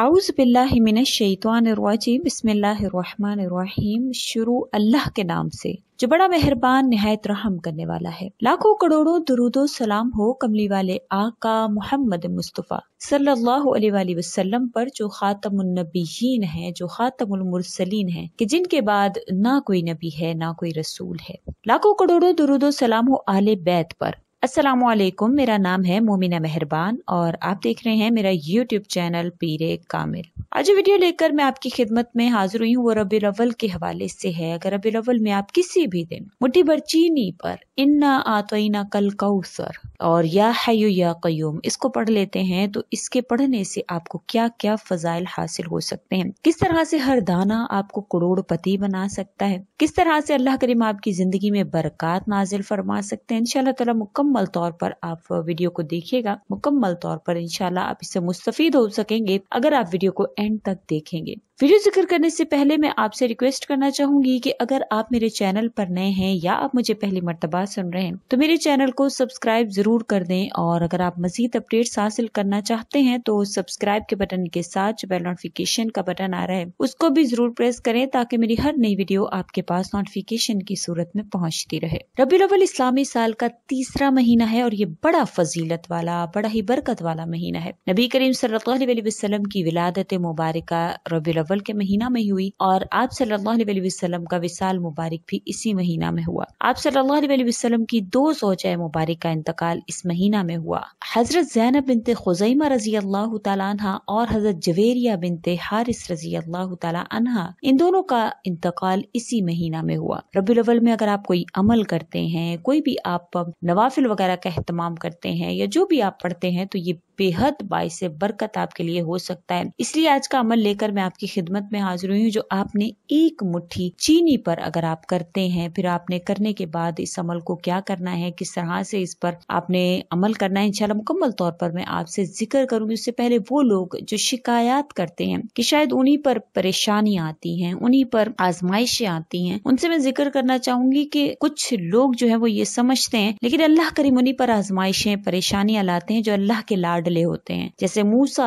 आउज़बिल्लाशैतवानरवाजीम बिस्मिल्लाहिर्रहमानिर्रहीम शुरू अल्लाह के नाम से जो बड़ा मेहरबान नहायत रहम करने वाला है लाखों करोड़ों दरुदो सलाम हो कमली वाले आका मोहम्मद मुस्तफ़ा सल्लल्लाहु अलैहि वसल्लम पर जो खातमीन है जो ख़ातमुलमरसलिन है कि जिनके बाद ना कोई नबी है ना कोई रसूल है लाखों करोड़ों दरुदो सलाम हो आले बैत पर असलकुम मेरा नाम है मोमिना मेहरबान और आप देख रहे हैं मेरा यूट्यूब चैनल पीरे कामिल आज वीडियो लेकर मैं आपकी खिदमत में हाजिर हुई हूँ वो रबी अव्वल के हवाले से है अगर रबी अव्वल में आप किसी भी दिन मुठी भर चीनी पर इन न आतोना कल कौसर और या है या क्यूम इसको पढ़ लेते हैं तो इसके पढ़ने से आपको क्या क्या फजाइल हासिल हो सकते हैं किस तरह से हर दाना आपको करोड़पति बना सकता है किस तरह से अल्लाह करीम आपकी जिंदगी में बरकत नाजिल फरमा सकते हैं इन शाह मुकम्मल मुकम्मल तौर पर आप वीडियो को देखिएगा मुकम्मल तौर पर इंशाल्लाह आप इससे मुस्तफ़ हो सकेंगे अगर आप वीडियो को एंड तक देखेंगे वीडियो जिक्र करने से पहले मैं आपसे रिक्वेस्ट करना चाहूंगी कि अगर आप मेरे चैनल पर नए हैं या आप मुझे पहली मरतबा सुन रहे हैं तो मेरे चैनल को सब्सक्राइब जरूर कर दें और अगर आप मजीद अपडेट्स हासिल करना चाहते हैं तो सब्सक्राइब के बटन के साथ जो बेल नोटिफिकेशन का बटन आ रहा है उसको भी जरूर प्रेस करें ताकि मेरी हर नई वीडियो आपके पास नोटिफिकेशन की सूरत में पहुँचती रहे रबी अवल इस्लामी साल का तीसरा महीना है और ये बड़ा फजीलत वाला बड़ा ही बरकत वाला महीना है नबी करीम सल वसलम की विलादत मुबारक रबी अव्वल के महीना में हुई और आप सल्लल्लाहु अलैहि वसल्लम का विसाल मुबारक भी इसी महीना में हुआ आप सल्लल्लाहु अलैहि वसल्लम की दो सोचह मुबारक का इंतकाल इस महीना में हुआ हजरत जैनब बिनते खुजैमा रजी अल्लाह तला और हजरत जवेरिया बिनते हारिस रजी अल्लाह तला इन दोनों का इंतकाल इसी महीना में हुआ रबी रबीवल में अगर आप कोई अमल करते हैं कोई भी आप नवाफिल वगैरह का अहतमाम करते हैं या जो भी आप पढ़ते हैं तो ये बेहद बायस बरकत आपके लिए हो सकता है इसलिए आज का अमल लेकर मैं आपकी खिदमत में हाजिर हुई हूँ जो आपने एक मुट्ठी चीनी पर अगर आप करते हैं फिर आपने करने के बाद इस अमल को क्या करना है किस तरह से इस पर आपने अमल करना है इंशाल्लाह मुकम्मल तौर पर मैं आपसे जिक्र करूंगी उससे पहले वो लोग जो शिकायत करते हैं कि शायद उन्हीं पर परेशानी आती हैं उन्हीं पर आजमाइशें आती हैं उनसे मैं जिक्र करना चाहूंगी कि कुछ लोग जो है वो ये समझते हैं लेकिन अल्लाह करीम उन्हीं पर आजमाइशें परेशानियां लाते हैं जो अल्लाह के लाड बदले होते हैं जैसे मूसा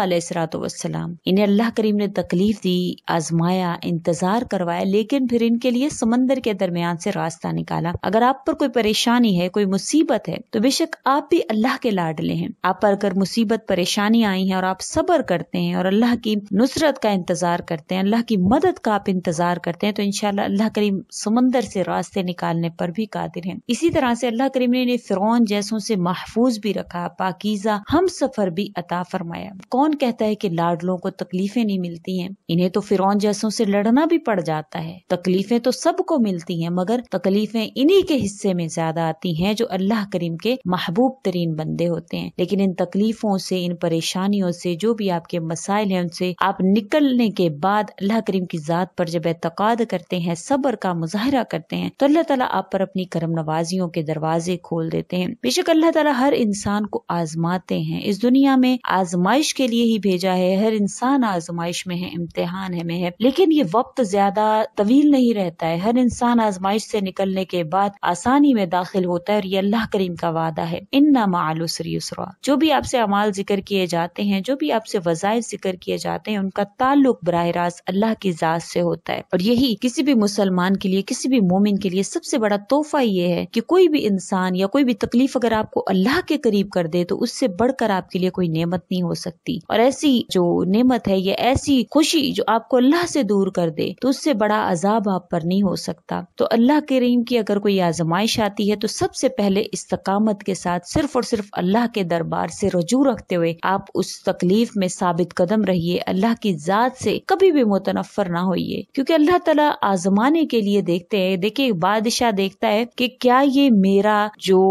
सलाम इन्हें अल्लाह करीम ने तकलीफ दी आजमाया इंतजार करवाया लेकिन फिर इनके लिए समंदर के दरमियान से रास्ता निकाला अगर आप पर कोई परेशानी है कोई मुसीबत है तो बेशक आप भी अल्लाह के लाडले हैं आप पर अगर मुसीबत परेशानी आई है और आप सब्र करते हैं और अल्लाह की नुसरत का इंतजार करते हैं अल्लाह की मदद का आप इंतजार करते हैं तो इनशाला अल्लाह करीम समंदर से रास्ते निकालने पर भी कादिर है इसी तरह से अल्लाह करीम ने इन्हें फिरौन जैसों से महफूज भी रखा पाकिजा हम सफर पर भी अता फरमाया कौन कहता है कि लाडलों को तकलीफें नहीं मिलती हैं इन्हें तो फिरौन जैसों से लड़ना भी पड़ जाता है तकलीफें तो सबको मिलती हैं मगर तकलीफें इन्हीं के हिस्से में ज्यादा आती हैं जो अल्लाह करीम के महबूब तरीन बंदे होते हैं लेकिन इन तकलीफों से इन परेशानियों से जो भी आपके मसाइल हैं उनसे आप निकलने के बाद अल्लाह करीम की ज़ात पर जब एतकाद करते हैं सब्र का मुजाहरा करते हैं तो अल्लाह तला आप पर अपनी करम नवाजियों के दरवाजे खोल देते हैं बेशक अल्लाह तला हर इंसान को आजमाते हैं इस दुनिया दुनिया में आजमाइश के लिए ही भेजा है हर इंसान आजमाइश में है इम्तिहान है में है लेकिन ये वक्त ज्यादा तवील नहीं रहता है हर इंसान आजमाइश से निकलने के बाद आसानी में दाखिल होता है और ये अल्लाह करीम का वादा है इन नामालसरी उसरा जो भी आपसे अमाल जिक्र किए जाते हैं जो भी आपसे वजायफ जिक्र किए जाते हैं उनका ताल्लुक बरह रास्त अल्लाह की जात से होता है और यही किसी भी मुसलमान के लिए किसी भी मोमिन के लिए सबसे बड़ा तोहफा ये है कि कोई भी इंसान या कोई भी तकलीफ अगर आपको अल्लाह के करीब कर दे तो उससे बढ़कर आपके लिए लिए कोई नेमत नहीं हो सकती और ऐसी जो नेमत है ये ऐसी खुशी जो आपको अल्लाह से दूर कर दे तो उससे बड़ा अजाब आप पर नहीं हो सकता तो अल्लाह के रहीम की अगर कोई आजमाइश आती है तो सबसे पहले इस्तकामत के साथ सिर्फ और सिर्फ अल्लाह के दरबार से रजू रखते हुए आप उस तकलीफ में साबित कदम रहिए अल्लाह की जात से कभी भी मुतनफर ना होइए क्योंकि अल्लाह तला आजमाने के लिए देखते हैं देखिए बादशाह देखता है कि क्या ये मेरा जो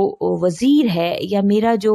वजीर है या मेरा जो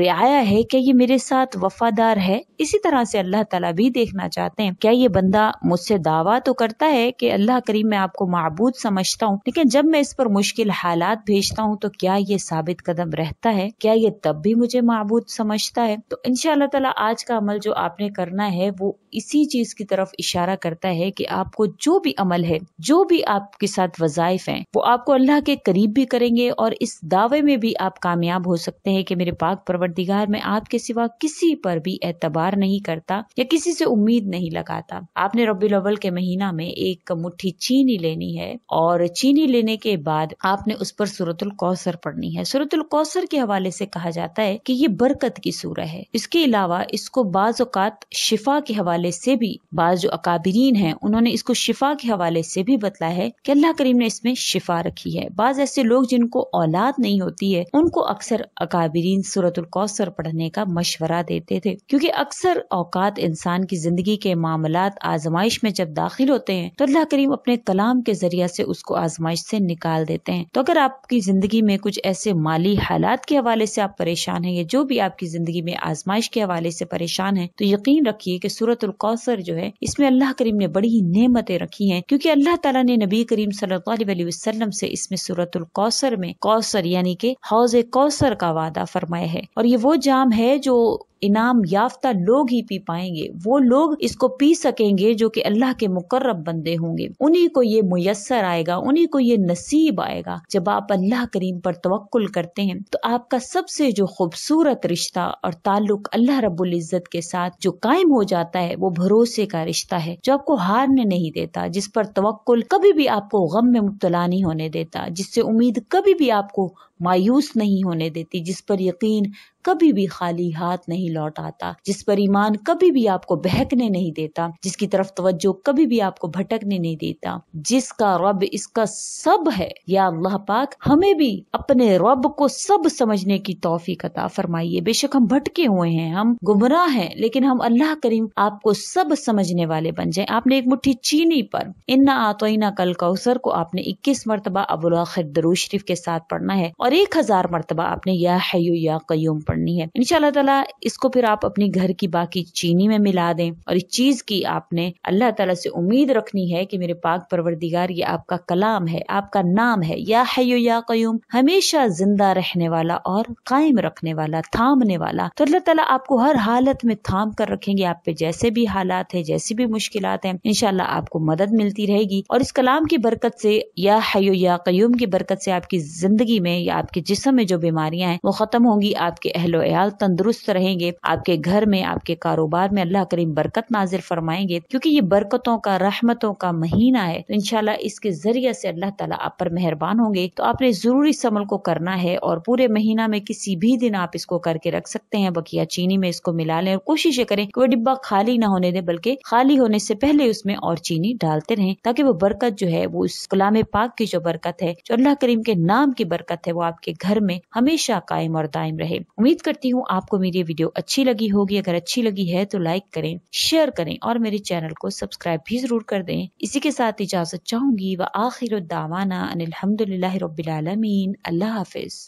रियाया है क्या ये मेरे साथ वफादार है इसी तरह से अल्लाह तला भी देखना चाहते हैं क्या ये बंदा मुझसे दावा तो करता है कि अल्लाह करीम मैं आपको मबूद समझता हूँ लेकिन जब मैं इस पर मुश्किल हालात भेजता हूँ तो क्या ये साबित कदम रहता है क्या ये तब भी मुझे मबूद समझता है तो इन तला आज का अमल जो आपने करना है वो इसी चीज की तरफ इशारा करता है कि आपको जो भी अमल है जो भी आपके साथ वजायफ हैं वो आपको अल्लाह के करीब भी करेंगे और इस दावे में भी आप कामयाब हो सकते हैं कि मेरे पाक परवरदिगार में आपके सिवा किसी पर भी एतबार नहीं करता या किसी से उम्मीद नहीं लगाता आपने रबी अव्वल के महीना में एक मुट्ठी चीनी लेनी है और चीनी लेने के बाद आपने उस पर सूरतुल कौसर पढ़नी है सूरतुल कौसर के हवाले से कहा जाता है कि ये बरकत की सूरह है इसके अलावा इसको बाज़ात शिफा के हवाले से भी बाज जो अकाबरीन है उन्होंने इसको शिफा के हवाले से भी बतला है कि अल्लाह करीम ने इसमें शिफा रखी है बाज ऐसे लोग जिनको औलाद नहीं होती है उनको अक्सर अकाबरीन सूरतुल कौसर पढ़ने का मशवरा देते थे क्योंकि अक्सर औकात इंसान की जिंदगी के मामला आजमाइश में जब दाखिल होते हैं तो अल्लाह करीम अपने कलाम के जरिया से उसको आजमाइश से निकाल देते हैं तो अगर आपकी जिंदगी में कुछ ऐसे माली हालात के हवाले से आप परेशान हैं या जो भी आपकी जिंदगी में आजमाइश के हवाले से परेशान है तो यकीन रखिए कि सूरत कौसर जो है इसमें अल्लाह करीम ने बड़ी ही नियमतें रखी हैं क्योंकि अल्लाह तला ने नबी करीम सल्लाम से इसमें सूरत कौसर में कौसर यानी के हौज कौसर का वादा फरमाया है और ये वो जाम है जो इनाम याफ्ता लोग ही पी पाएंगे वो लोग इसको पी सकेंगे जो कि अल्लाह के मुकर्रब बंदे होंगे उन्हीं को ये मुयसर आएगा उन्हीं को ये नसीब आएगा जब आप अल्लाह करीम पर तवक्ल करते हैं तो आपका सबसे जो खूबसूरत रिश्ता और ताल्लुक अल्लाह रब्बुल इज़्ज़त के साथ जो कायम हो जाता है वो भरोसे का रिश्ता है जो आपको हारने नहीं देता जिस पर तवक्ल कभी भी आपको गम में मुबतला नहीं होने देता जिससे उम्मीद कभी भी आपको मायूस नहीं होने देती जिस पर यकीन कभी भी खाली हाथ नहीं नहीं लौट आता जिस पर ईमान कभी भी आपको बहकने नहीं देता जिसकी तरफ तवज्जो कभी भी आपको भटकने नहीं देता जिसका रब इसका सब है या अल्लाह पाक हमें भी अपने रब को सब समझने की तोहफी कता फरमाइए बेशक हम भटके हुए हैं हम गुमराह हैं लेकिन हम अल्लाह करीम आपको सब समझने वाले बन जाए आपने एक मुठ्ठी चीनी पर इन्ना आतोना कल कौसर को आपने इक्कीस मरतबा अबुल आखिर दरू शरीफ के साथ पढ़ना है और एक हजार मरतबा आपने या हयू या कयूम पढ़नी है इन ताला इस इसको फिर आप अपने घर की बाकी चीनी में मिला दें और इस चीज की आपने अल्लाह तला से उम्मीद रखनी है कि मेरे पाक परवरदिगार ये आपका कलाम है आपका नाम है या हयो या क्यूम हमेशा जिंदा रहने वाला और कायम रखने वाला थामने वाला तो अल्लाह तला आपको हर हालत में थाम कर रखेंगे आप पे जैसे भी हालात है जैसी भी मुश्किल है इनशाला आपको मदद मिलती रहेगी और इस कलाम की बरकत से या हयो या क्यूम की बरकत से आपकी जिंदगी में या आपके जिसम में जो बीमारियां हैं वो खत्म होंगी आपके अहलोयाल तंदुरुस्त रहेंगे करेंगे आपके घर में आपके कारोबार में अल्लाह करीम बरकत नाजिर फरमाएंगे क्योंकि ये बरकतों का रहमतों का महीना है तो इनशाला इसके जरिए से अल्लाह ताला आप पर मेहरबान होंगे तो आपने जरूरी इस अमल को करना है और पूरे महीना में किसी भी दिन आप इसको करके रख सकते हैं बकिया चीनी में इसको मिला लें और कोशिश करें कि वो डिब्बा खाली ना होने दें बल्कि खाली होने से पहले उसमें और चीनी डालते रहें ताकि वो बरकत जो है वो इस गुलाम पाक की जो बरकत है जो अल्लाह करीम के नाम की बरकत है वो आपके घर में हमेशा कायम और दायम रहे उम्मीद करती हूँ आपको मेरी वीडियो अच्छी लगी होगी अगर अच्छी लगी है तो लाइक करें शेयर करें और मेरे चैनल को सब्सक्राइब भी जरूर कर दें इसी के साथ इजाजत चाहूंगी व आखिर दावाना अनिलहमदिल्ला रबालमीन अल्लाह हाफिज़